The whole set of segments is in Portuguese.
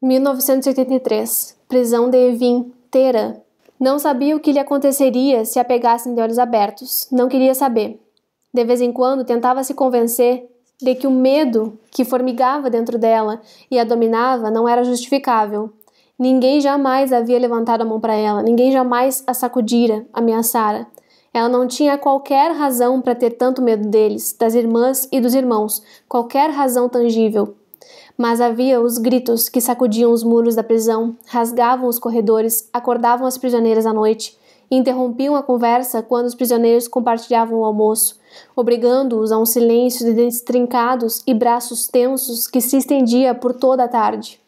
1983 Prisão de Evin, Teherã. Não sabia o que lhe aconteceria se a pegassem de olhos abertos. Não queria saber. De vez em quando tentava se convencer de que o medo que formigava dentro dela e a dominava não era justificável. Ninguém jamais havia levantado a mão para ela, ninguém jamais a sacudira, ameaçara. Ela não tinha qualquer razão para ter tanto medo deles, das irmãs e dos irmãos, qualquer razão tangível. Mas havia os gritos que sacudiam os muros da prisão, rasgavam os corredores, acordavam as prisioneiras à noite e interrompiam a conversa quando os prisioneiros compartilhavam o almoço, obrigando-os a um silêncio de dentes trincados e braços tensos que se estendia por toda a tarde.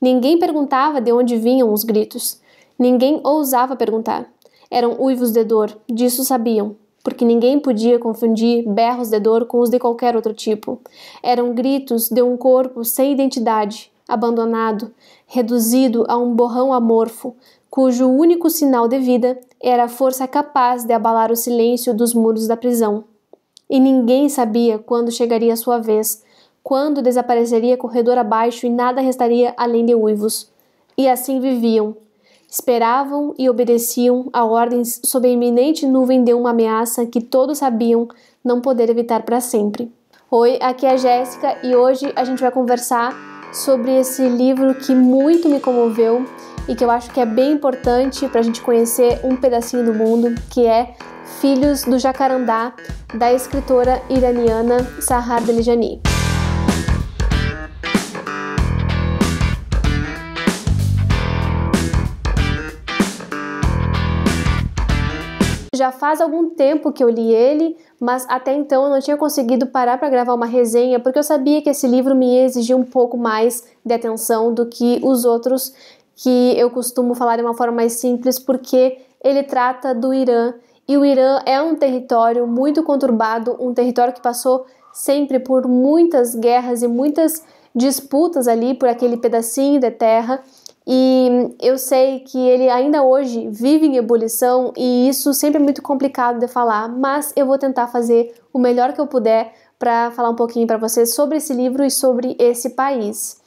Ninguém perguntava de onde vinham os gritos. Ninguém ousava perguntar. Eram uivos de dor, disso sabiam, porque ninguém podia confundir berros de dor com os de qualquer outro tipo. Eram gritos de um corpo sem identidade, abandonado, reduzido a um borrão amorfo, cujo único sinal de vida era a força capaz de abalar o silêncio dos muros da prisão. E ninguém sabia quando chegaria a sua vez, quando desapareceria corredor abaixo e nada restaria além de uivos. E assim viviam, esperavam e obedeciam a ordens sob a iminente nuvem de uma ameaça que todos sabiam não poder evitar para sempre. Oi, aqui é a Jéssica e hoje a gente vai conversar sobre esse livro que muito me comoveu e que eu acho que é bem importante para a gente conhecer um pedacinho do mundo, que é Filhos do Jacarandá, da escritora iraniana Sahar Delijani. já faz algum tempo que eu li ele, mas até então eu não tinha conseguido parar para gravar uma resenha, porque eu sabia que esse livro me exigia um pouco mais de atenção do que os outros que eu costumo falar de uma forma mais simples, porque ele trata do Irã e o Irã é um território muito conturbado, um território que passou sempre por muitas guerras e muitas disputas ali por aquele pedacinho de terra e eu sei que ele ainda hoje vive em ebulição e isso sempre é muito complicado de falar, mas eu vou tentar fazer o melhor que eu puder para falar um pouquinho para vocês sobre esse livro e sobre esse país.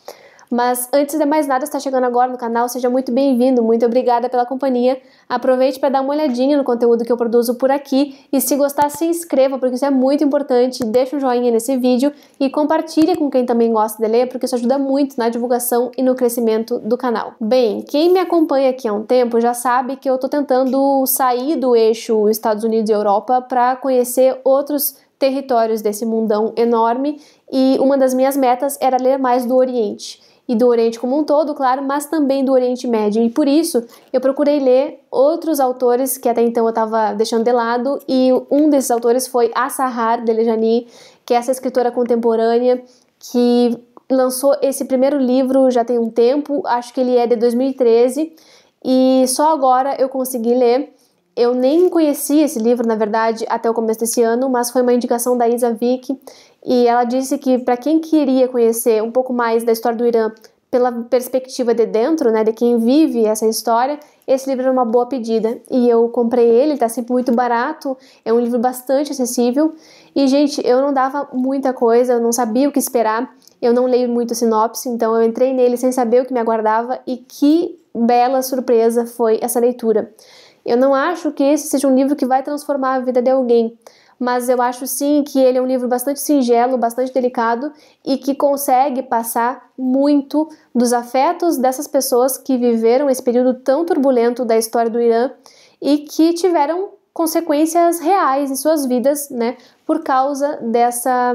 Mas antes de mais nada, está chegando agora no canal, seja muito bem-vindo, muito obrigada pela companhia. Aproveite para dar uma olhadinha no conteúdo que eu produzo por aqui e se gostar, se inscreva, porque isso é muito importante. Deixa um joinha nesse vídeo e compartilhe com quem também gosta de ler, porque isso ajuda muito na divulgação e no crescimento do canal. Bem, quem me acompanha aqui há um tempo já sabe que eu estou tentando sair do eixo Estados Unidos e Europa para conhecer outros territórios desse mundão enorme e uma das minhas metas era ler mais do Oriente e do Oriente como um todo, claro, mas também do Oriente Médio. E por isso eu procurei ler outros autores que até então eu estava deixando de lado, e um desses autores foi Assahar Delejani, que é essa escritora contemporânea que lançou esse primeiro livro já tem um tempo, acho que ele é de 2013, e só agora eu consegui ler. Eu nem conheci esse livro, na verdade, até o começo desse ano, mas foi uma indicação da Isa Vick e ela disse que para quem queria conhecer um pouco mais da história do Irã pela perspectiva de dentro, né, de quem vive essa história, esse livro é uma boa pedida. E eu comprei ele, tá sempre muito barato, é um livro bastante acessível. E, gente, eu não dava muita coisa, eu não sabia o que esperar, eu não leio muito sinopse, então eu entrei nele sem saber o que me aguardava e que bela surpresa foi essa leitura. Eu não acho que esse seja um livro que vai transformar a vida de alguém, mas eu acho sim que ele é um livro bastante singelo, bastante delicado e que consegue passar muito dos afetos dessas pessoas que viveram esse período tão turbulento da história do Irã e que tiveram consequências reais em suas vidas, né, por causa dessa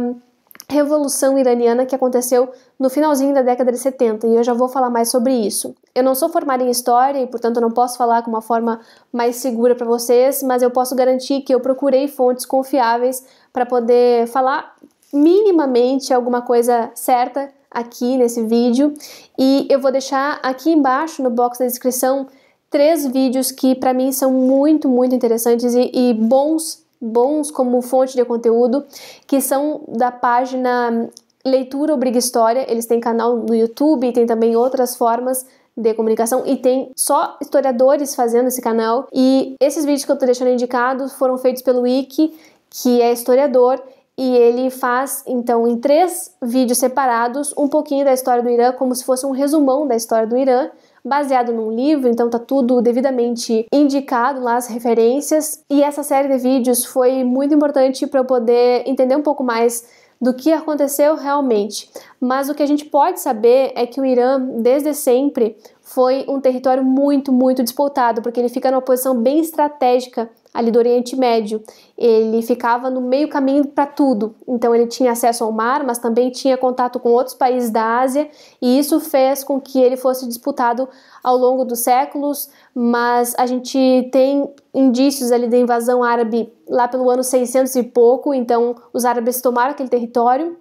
revolução iraniana que aconteceu no finalzinho da década de 70, e eu já vou falar mais sobre isso. Eu não sou formada em história e, portanto, não posso falar com uma forma mais segura para vocês, mas eu posso garantir que eu procurei fontes confiáveis para poder falar minimamente alguma coisa certa aqui nesse vídeo. E eu vou deixar aqui embaixo no box da descrição três vídeos que para mim são muito, muito interessantes e, e bons bons como fonte de conteúdo, que são da página Leitura Obriga História, eles têm canal no YouTube, tem também outras formas de comunicação e tem só historiadores fazendo esse canal. E esses vídeos que eu tô deixando indicados foram feitos pelo Wiki, que é historiador, e ele faz então em três vídeos separados um pouquinho da história do Irã, como se fosse um resumão da história do Irã, baseado num livro, então tá tudo devidamente indicado lá as referências. E essa série de vídeos foi muito importante para eu poder entender um pouco mais do que aconteceu realmente. Mas o que a gente pode saber é que o Irã, desde sempre, foi um território muito, muito disputado, porque ele fica numa posição bem estratégica ali do Oriente Médio. Ele ficava no meio caminho para tudo. Então ele tinha acesso ao mar, mas também tinha contato com outros países da Ásia, e isso fez com que ele fosse disputado ao longo dos séculos, mas a gente tem indícios ali da invasão árabe lá pelo ano 600 e pouco, então os árabes tomaram aquele território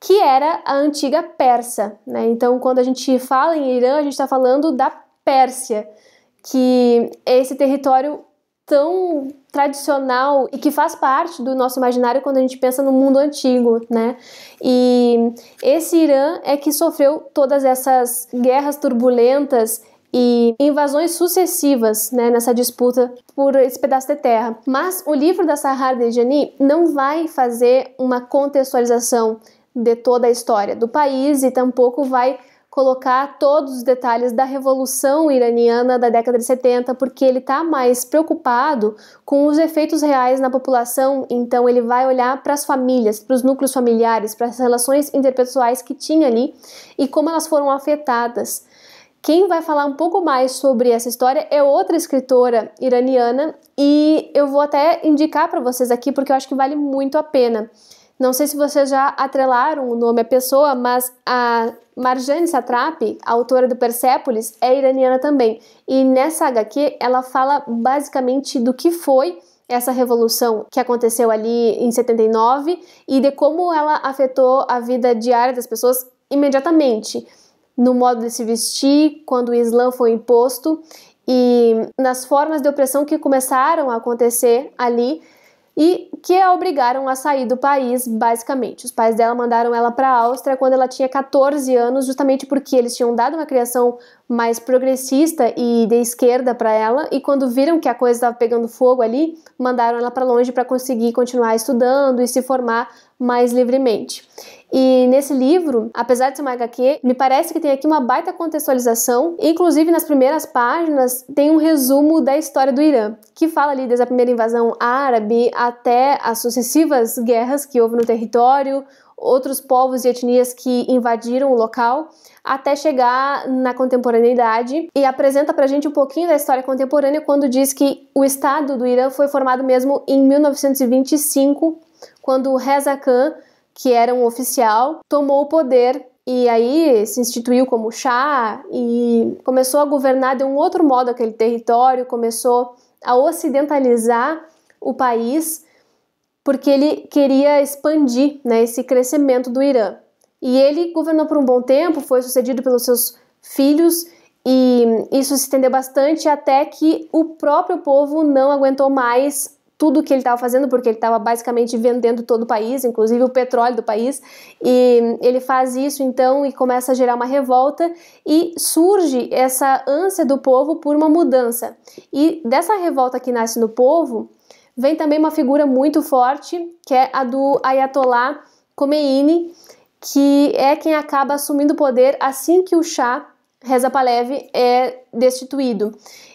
que era a antiga Pérsia. Né? Então, quando a gente fala em Irã, a gente está falando da Pérsia, que é esse território tão tradicional e que faz parte do nosso imaginário quando a gente pensa no mundo antigo, né? E esse Irã é que sofreu todas essas guerras turbulentas e invasões sucessivas né, nessa disputa por esse pedaço de terra. Mas o livro da Sahar Dejani não vai fazer uma contextualização de toda a história do país e tampouco vai colocar todos os detalhes da revolução iraniana da década de 70, porque ele está mais preocupado com os efeitos reais na população, então ele vai olhar para as famílias, para os núcleos familiares, para as relações interpessoais que tinha ali e como elas foram afetadas. Quem vai falar um pouco mais sobre essa história é outra escritora iraniana e eu vou até indicar para vocês aqui porque eu acho que vale muito a pena. Não sei se vocês já atrelaram o nome à pessoa, mas a Marjane Satrapi, autora do Persepolis, é iraniana também. E nessa HQ ela fala basicamente do que foi essa revolução que aconteceu ali em 79 e de como ela afetou a vida diária das pessoas imediatamente, no modo de se vestir, quando o Islã foi imposto e nas formas de opressão que começaram a acontecer ali e que a obrigaram a sair do país, basicamente. Os pais dela mandaram ela para a Áustria quando ela tinha 14 anos, justamente porque eles tinham dado uma criação mais progressista e de esquerda para ela, e quando viram que a coisa estava pegando fogo ali, mandaram ela para longe para conseguir continuar estudando e se formar mais livremente. E nesse livro, apesar de ser uma HQ, me parece que tem aqui uma baita contextualização. Inclusive, nas primeiras páginas, tem um resumo da história do Irã, que fala ali desde a primeira invasão árabe até as sucessivas guerras que houve no território, outros povos e etnias que invadiram o local, até chegar na contemporaneidade e apresenta pra gente um pouquinho da história contemporânea quando diz que o Estado do Irã foi formado mesmo em 1925 quando Reza Khan, que era um oficial, tomou o poder e aí se instituiu como Shah e começou a governar de um outro modo aquele território, começou a ocidentalizar o país, porque ele queria expandir né, esse crescimento do Irã. E ele governou por um bom tempo, foi sucedido pelos seus filhos, e isso se estendeu bastante até que o próprio povo não aguentou mais tudo que ele estava fazendo, porque ele estava basicamente vendendo todo o país, inclusive o petróleo do país, e ele faz isso então e começa a gerar uma revolta e surge essa ânsia do povo por uma mudança. E dessa revolta que nasce no povo, vem também uma figura muito forte, que é a do Ayatollah Khomeini, que é quem acaba assumindo o poder assim que o Shah Reza Palev é destituído.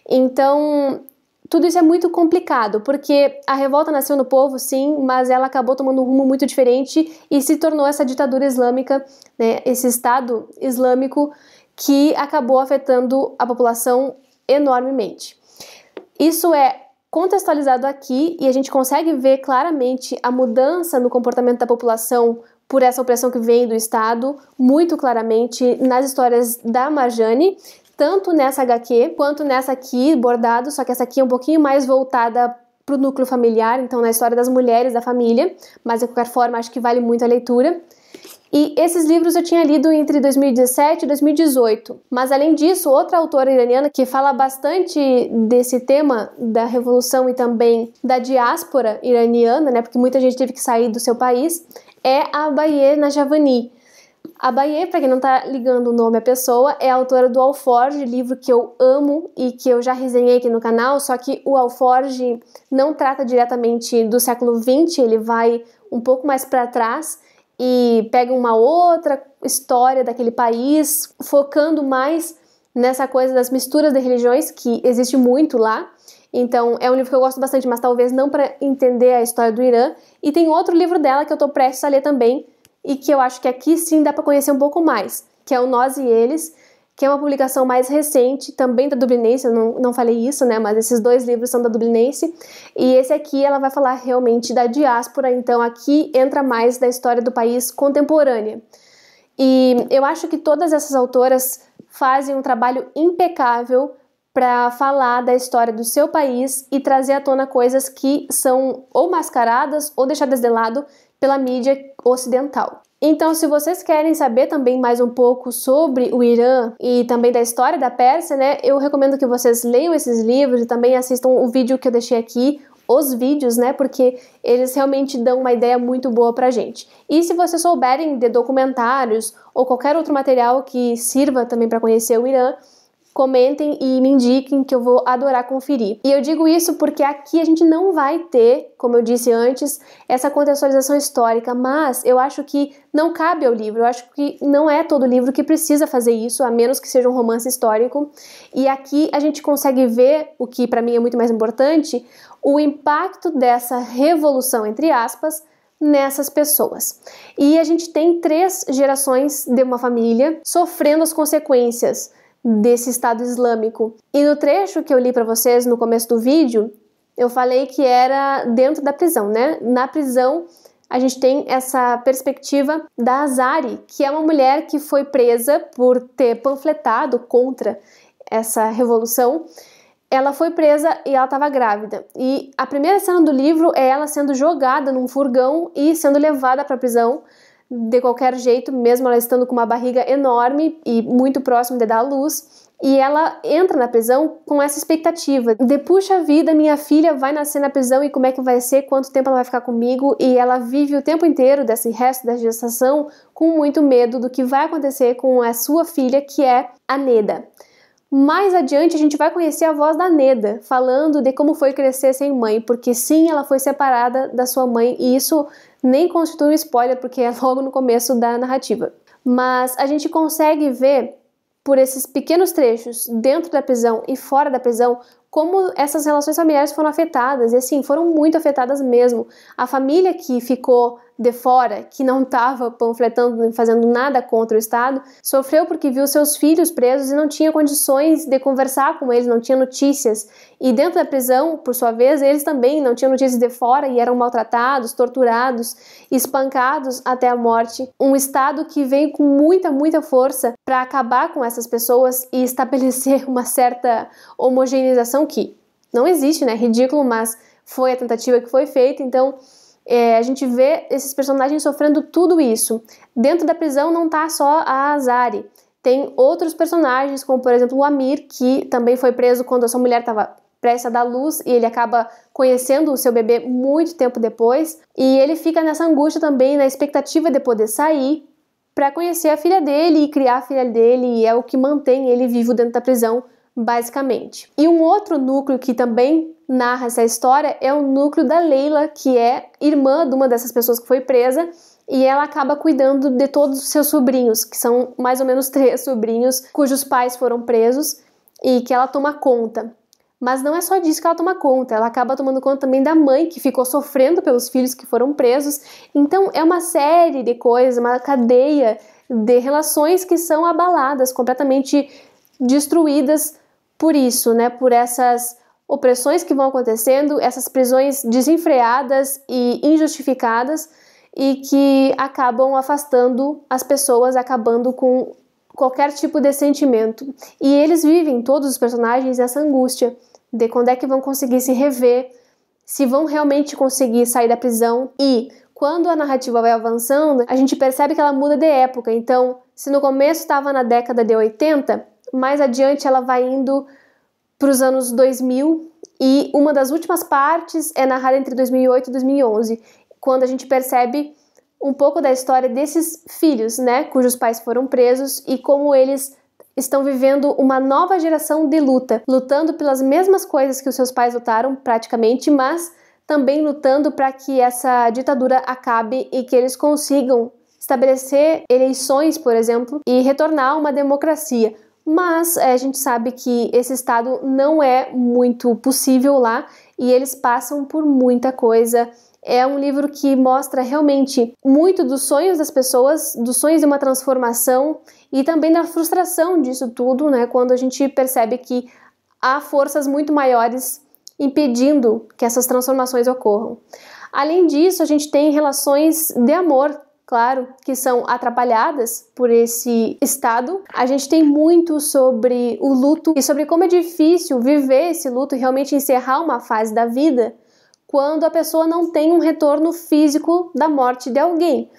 Então, tudo isso é muito complicado, porque a revolta nasceu no povo, sim, mas ela acabou tomando um rumo muito diferente e se tornou essa ditadura islâmica, né, esse Estado islâmico que acabou afetando a população enormemente. Isso é contextualizado aqui e a gente consegue ver claramente a mudança no comportamento da população por essa opressão que vem do Estado, muito claramente nas histórias da Marjane, tanto nessa HQ quanto nessa aqui, bordado, só que essa aqui é um pouquinho mais voltada para o núcleo familiar, então na história das mulheres da família, mas de qualquer forma acho que vale muito a leitura. E esses livros eu tinha lido entre 2017 e 2018. Mas além disso, outra autora iraniana que fala bastante desse tema da revolução e também da diáspora iraniana, né, porque muita gente teve que sair do seu país, é a Baye Najavani. A Baie, para quem não tá ligando o nome à pessoa, é autora do Alforge, livro que eu amo e que eu já resenhei aqui no canal, só que o Alforge não trata diretamente do século XX, ele vai um pouco mais para trás e pega uma outra história daquele país, focando mais nessa coisa das misturas de religiões que existe muito lá. Então, é um livro que eu gosto bastante, mas talvez não para entender a história do Irã. E tem outro livro dela que eu tô prestes a ler também, e que eu acho que aqui sim dá para conhecer um pouco mais, que é o Nós e Eles, que é uma publicação mais recente, também da Dublinense, eu não, não falei isso, né, mas esses dois livros são da Dublinense, e esse aqui ela vai falar realmente da diáspora, então aqui entra mais da história do país contemporânea. E eu acho que todas essas autoras fazem um trabalho impecável para falar da história do seu país e trazer à tona coisas que são ou mascaradas ou deixadas de lado pela mídia ocidental. Então, se vocês querem saber também mais um pouco sobre o Irã e também da história da Pérsia, né, eu recomendo que vocês leiam esses livros e também assistam o vídeo que eu deixei aqui, os vídeos, né? Porque eles realmente dão uma ideia muito boa pra gente. E se vocês souberem de documentários ou qualquer outro material que sirva também para conhecer o Irã, comentem e me indiquem que eu vou adorar conferir. E eu digo isso porque aqui a gente não vai ter, como eu disse antes, essa contextualização histórica, mas eu acho que não cabe ao livro. Eu acho que não é todo livro que precisa fazer isso, a menos que seja um romance histórico. E aqui a gente consegue ver o que para mim é muito mais importante, o impacto dessa revolução entre aspas nessas pessoas. E a gente tem três gerações de uma família sofrendo as consequências desse Estado Islâmico. E no trecho que eu li para vocês no começo do vídeo, eu falei que era dentro da prisão, né? Na prisão a gente tem essa perspectiva da Azari, que é uma mulher que foi presa por ter panfletado contra essa revolução. Ela foi presa e ela estava grávida. E a primeira cena do livro é ela sendo jogada num furgão e sendo levada para a prisão de qualquer jeito, mesmo ela estando com uma barriga enorme e muito próximo de dar à luz. E ela entra na prisão com essa expectativa de puxa vida, minha filha vai nascer na prisão e como é que vai ser, quanto tempo ela vai ficar comigo, e ela vive o tempo inteiro desse resto da gestação com muito medo do que vai acontecer com a sua filha, que é a Neda. Mais adiante a gente vai conhecer a voz da Neda, falando de como foi crescer sem mãe, porque sim, ela foi separada da sua mãe e isso nem constitui um spoiler, porque é logo no começo da narrativa. Mas a gente consegue ver por esses pequenos trechos, dentro da prisão e fora da prisão, como essas relações familiares foram afetadas, e assim, foram muito afetadas mesmo. A família que ficou de fora, que não estava panfletando, fazendo nada contra o Estado, sofreu porque viu seus filhos presos e não tinha condições de conversar com eles, não tinha notícias. E dentro da prisão, por sua vez, eles também não tinham notícias de fora e eram maltratados, torturados, espancados até a morte. Um Estado que vem com muita, muita força para acabar com essas pessoas e estabelecer uma certa homogeneização que não existe, né? Ridículo, mas foi a tentativa que foi feita, então é, a gente vê esses personagens sofrendo tudo isso. Dentro da prisão não tá só a Azari, tem outros personagens, como por exemplo o Amir, que também foi preso quando a sua mulher estava prestes a dar luz e ele acaba conhecendo o seu bebê muito tempo depois. E ele fica nessa angústia também, na expectativa de poder sair para conhecer a filha dele e criar a filha dele, e é o que mantém ele vivo dentro da prisão basicamente. E um outro núcleo que também narra essa história é o núcleo da Leila, que é irmã de uma dessas pessoas que foi presa, e ela acaba cuidando de todos os seus sobrinhos, que são mais ou menos três sobrinhos cujos pais foram presos e que ela toma conta. Mas não é só disso que ela toma conta, ela acaba tomando conta também da mãe que ficou sofrendo pelos filhos que foram presos. Então é uma série de coisas, uma cadeia de relações que são abaladas, completamente destruídas por isso, né, por essas opressões que vão acontecendo, essas prisões desenfreadas e injustificadas e que acabam afastando as pessoas, acabando com qualquer tipo de sentimento. E eles vivem, todos os personagens, essa angústia de quando é que vão conseguir se rever, se vão realmente conseguir sair da prisão e quando a narrativa vai avançando, a gente percebe que ela muda de época. Então, se no começo estava na década de 80, mais adiante ela vai indo para os anos 2000 e uma das últimas partes é narrada entre 2008 e 2011, quando a gente percebe um pouco da história desses filhos, né, cujos pais foram presos e como eles estão vivendo uma nova geração de luta, lutando pelas mesmas coisas que os seus pais lutaram praticamente, mas também lutando para que essa ditadura acabe e que eles consigam estabelecer eleições, por exemplo, e retornar a uma democracia mas é, a gente sabe que esse estado não é muito possível lá e eles passam por muita coisa. É um livro que mostra realmente muito dos sonhos das pessoas, dos sonhos de uma transformação e também da frustração disso tudo, né? Quando a gente percebe que há forças muito maiores impedindo que essas transformações ocorram. Além disso, a gente tem relações de amor claro, que são atrapalhadas por esse estado. A gente tem muito sobre o luto e sobre como é difícil viver esse luto realmente encerrar uma fase da vida quando a pessoa não tem um retorno físico da morte de alguém.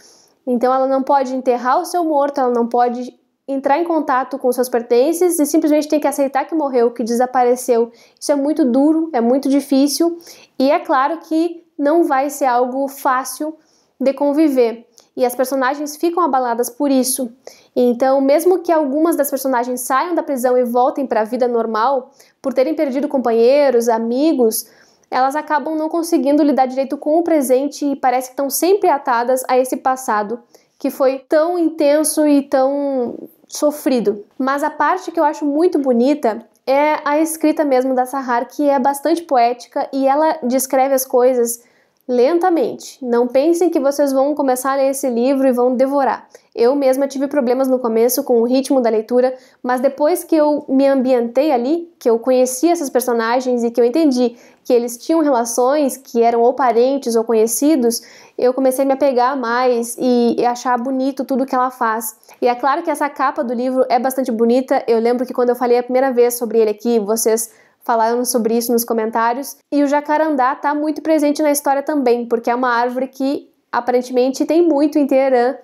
Então ela não pode enterrar o seu morto, ela não pode entrar em contato com seus pertences e simplesmente tem que aceitar que morreu, que desapareceu. Isso é muito duro, é muito difícil e é claro que não vai ser algo fácil de conviver. E as personagens ficam abaladas por isso. Então, mesmo que algumas das personagens saiam da prisão e voltem para a vida normal, por terem perdido companheiros, amigos, elas acabam não conseguindo lidar direito com o presente e parece que estão sempre atadas a esse passado que foi tão intenso e tão sofrido. Mas a parte que eu acho muito bonita é a escrita mesmo da Sahar, que é bastante poética e ela descreve as coisas lentamente. Não pensem que vocês vão começar a ler esse livro e vão devorar. Eu mesma tive problemas no começo com o ritmo da leitura, mas depois que eu me ambientei ali, que eu conheci esses personagens e que eu entendi que eles tinham relações que eram ou parentes ou conhecidos, eu comecei a me apegar mais e, e achar bonito tudo que ela faz. E é claro que essa capa do livro é bastante bonita. Eu lembro que quando eu falei a primeira vez sobre ele aqui, vocês falaram sobre isso nos comentários. E o jacarandá está muito presente na história também, porque é uma árvore que aparentemente tem muito em Teherã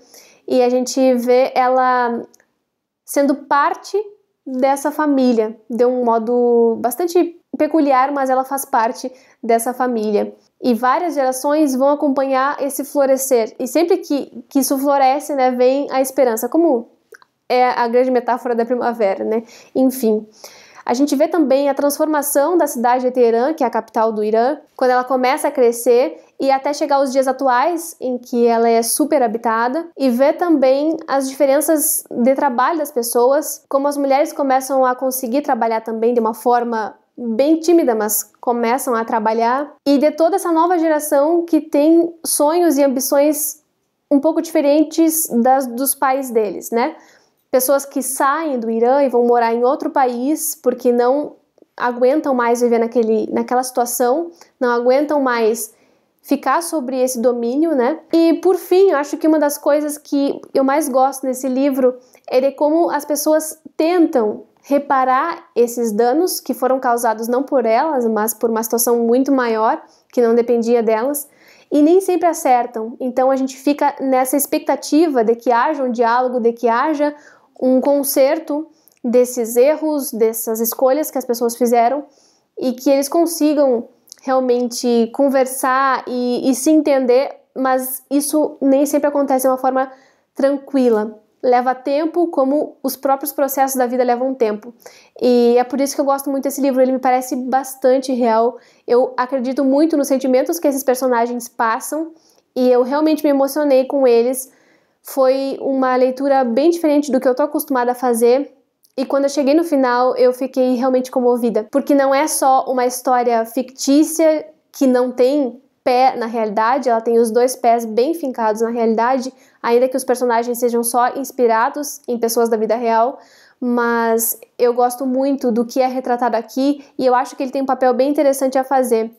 e a gente vê ela sendo parte dessa família, de um modo bastante peculiar, mas ela faz parte dessa família. E várias gerações vão acompanhar esse florescer. E sempre que, que isso floresce, né, vem a esperança, como é a grande metáfora da primavera, né? Enfim. A gente vê também a transformação da cidade de Teherã, que é a capital do Irã, quando ela começa a crescer e até chegar aos dias atuais em que ela é super habitada e vê também as diferenças de trabalho das pessoas, como as mulheres começam a conseguir trabalhar também de uma forma bem tímida, mas começam a trabalhar e de toda essa nova geração que tem sonhos e ambições um pouco diferentes das dos pais deles, né? pessoas que saem do Irã e vão morar em outro país porque não aguentam mais viver naquele, naquela situação, não aguentam mais ficar sobre esse domínio, né? E por fim, eu acho que uma das coisas que eu mais gosto nesse livro é de como as pessoas tentam reparar esses danos que foram causados não por elas, mas por uma situação muito maior que não dependia delas e nem sempre acertam. Então a gente fica nessa expectativa de que haja um diálogo, de que haja um conserto desses erros, dessas escolhas que as pessoas fizeram e que eles consigam realmente conversar e, e se entender, mas isso nem sempre acontece de uma forma tranquila leva tempo, como os próprios processos da vida levam tempo. E é por isso que eu gosto muito desse livro, ele me parece bastante real. Eu acredito muito nos sentimentos que esses personagens passam e eu realmente me emocionei com eles foi uma leitura bem diferente do que eu tô acostumada a fazer. E quando eu cheguei no final, eu fiquei realmente comovida, porque não é só uma história fictícia que não tem pé na realidade, ela tem os dois pés bem fincados na realidade, ainda que os personagens sejam só inspirados em pessoas da vida real, mas eu gosto muito do que é retratado aqui e eu acho que ele tem um papel bem interessante a fazer,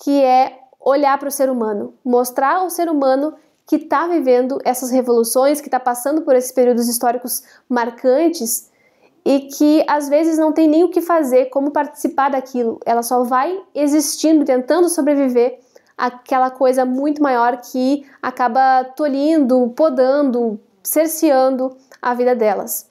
que é olhar para o ser humano, mostrar ao ser humano que está vivendo essas revoluções, que está passando por esses períodos históricos marcantes e que às vezes não tem nem o que fazer, como participar daquilo. Ela só vai existindo, tentando sobreviver àquela coisa muito maior que acaba tolhindo, podando, cerceando a vida delas.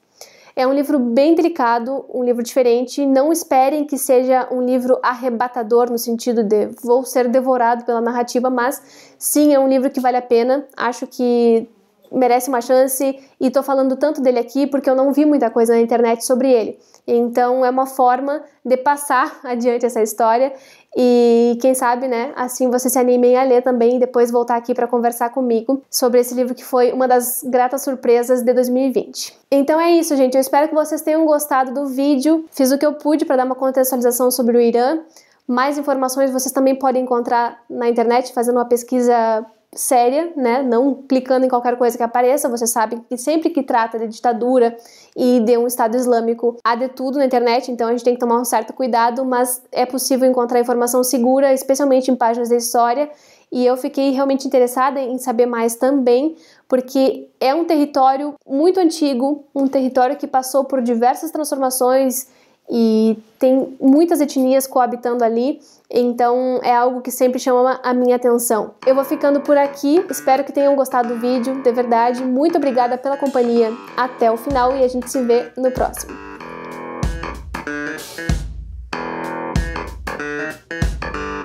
É um livro bem delicado, um livro diferente. Não esperem que seja um livro arrebatador no sentido de vou ser devorado pela narrativa, mas sim é um livro que vale a pena. Acho que merece uma chance e tô falando tanto dele aqui porque eu não vi muita coisa na internet sobre ele. Então é uma forma de passar adiante essa história e quem sabe, né, assim você se animem a ler também e depois voltar aqui para conversar comigo sobre esse livro que foi uma das gratas surpresas de 2020. Então é isso, gente. Eu espero que vocês tenham gostado do vídeo. Fiz o que eu pude para dar uma contextualização sobre o Irã. Mais informações vocês também podem encontrar na internet fazendo uma pesquisa séria, né? Não clicando em qualquer coisa que apareça. Você sabe que sempre que trata de ditadura e de um Estado Islâmico, há de tudo na internet, então a gente tem que tomar um certo cuidado, mas é possível encontrar informação segura, especialmente em páginas da história. E eu fiquei realmente interessada em saber mais também, porque é um território muito antigo, um território que passou por diversas transformações e tem muitas etnias coabitando ali, então é algo que sempre chama a minha atenção. Eu vou ficando por aqui, espero que tenham gostado do vídeo, de verdade. Muito obrigada pela companhia até o final e a gente se vê no próximo. Thank you.